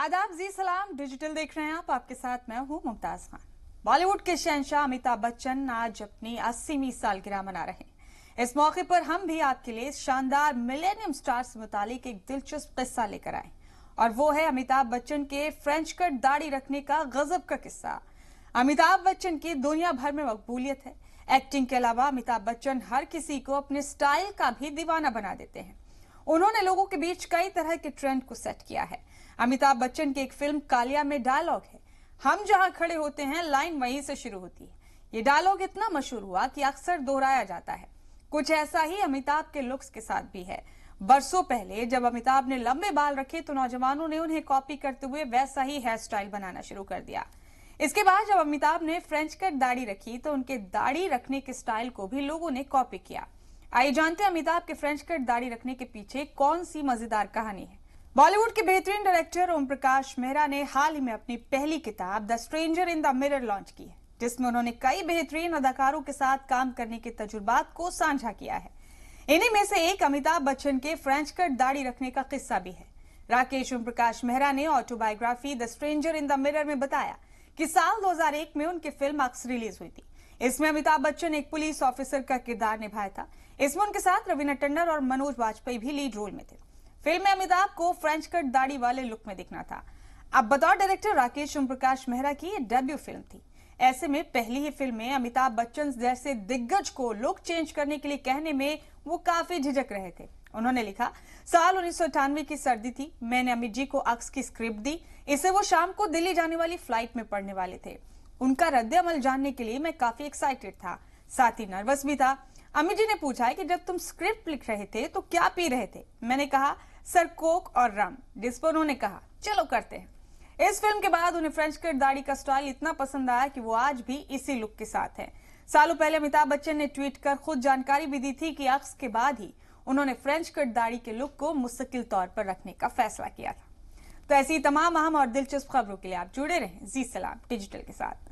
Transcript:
आदाब जी सलाम डिजिटल देख रहे हैं आप आपके साथ मैं हूं मुमताज खान बॉलीवुड के शहनशाह अमिताभ बच्चन आज अपनी अस्सीवीं सालगिरह मना रहे हैं इस मौके पर हम भी आपके लिए शानदार मिलेनियम स्टार से मुतालिक एक दिलचस्प किस्सा लेकर आए और वो है अमिताभ बच्चन के फ्रेंच कट दाढ़ी रखने का गजब का किस्सा अमिताभ बच्चन की दुनिया भर में मकबूलियत है एक्टिंग के अलावा अमिताभ बच्चन हर किसी को अपने स्टाइल का भी दीवाना बना देते हैं उन्होंने लोगों के बीच कई तरह के ट्रेंड को सेट किया है अमिताभ बच्चन की एक फिल्म कालिया में डायलॉग है हम जहां खड़े होते हैं लाइन वहीं से शुरू होती है ये डायलॉग इतना मशहूर हुआ कि अक्सर दोहराया जाता है कुछ ऐसा ही अमिताभ के लुक्स के साथ भी है बरसों पहले जब अमिताभ ने लंबे बाल रखे तो नौजवानों ने उन्हें कॉपी करते हुए वैसा ही हेयर स्टाइल बनाना शुरू कर दिया इसके बाद जब अमिताभ ने फ्रेंच कट दाढ़ी रखी तो उनके दाढ़ी रखने के स्टाइल को भी लोगों ने कॉपी किया आइए जानते हैं अमिताभ के फ्रेंच कट दाढ़ी रखने के पीछे कौन सी मजेदार कहानी है बॉलीवुड के बेहतरीन डायरेक्टर ओम प्रकाश मेहरा ने हाल ही में अपनी पहली किताब the Stranger in the Mirror launch की है जिसमें उन्होंने कई बेहतरीन अदाकारों के साथ काम करने के तजुर्बात को साझा किया है इन्हीं में से एक अमिताभ बच्चन के फ्रेंच कट दाढ़ी रखने का किस्सा भी है राकेश ओम प्रकाश मेहरा ने autobiography the Stranger in the Mirror में बताया कि साल 2001 में उनकी फिल्म अक्स रिलीज हुई थी इसमें अमिताभ बच्चन एक पुलिस ऑफिसर का किरदार निभाया था इसमें उनके साथ रवीना टंडन और मनोज वाजपेयी भी लीड रोल में थे फिल्म में अमिताभ को फ्रेंच कट दाढ़ी वाले लुक में दिखना था अब बतौर डायरेक्टर राकेश ओम प्रकाश मेहरा की डेब्यू फिल्म थी ऐसे में पहली ही फिल्म में अमिताभ बच्चन जैसे दिग्गज को लुक चेंज करने के लिए कहने में वो काफी झिझक रहे थे उन्होंने लिखा साल उन्नीस की सर्दी थी मैंने अमित जी को अक्स की स्क्रिप्ट दी इसे वो शाम को दिल्ली जाने वाली फ्लाइट में पढ़ने वाले थे उनका रद्द अमल जानने के लिए मैं काफी एक्साइटेड था साथ ही नर्वस भी था अमित जी ने पूछा कि जब तुम स्क्रिप्ट लिख रहे थे तो क्या पी रहे थे मैंने कहा सर कोक और रम डिस्पोनो ने कहा चलो करते हैं इस फिल्म के बाद उन्हें फ्रेंच कट दाढ़ी का स्टाइल इतना पसंद आया कि वो आज भी इसी लुक के साथ है सालों पहले अमिताभ बच्चन ने ट्वीट कर खुद जानकारी भी दी थी कि अक्स के बाद ही उन्होंने फ्रेंच कट दाढ़ी के लुक को मुस्तकिल तौर पर रखने का फैसला किया था तो ऐसी तमाम अहम और दिलचस्प खबरों के लिए आप जुड़े रहें जी सलाम डिजिटल के साथ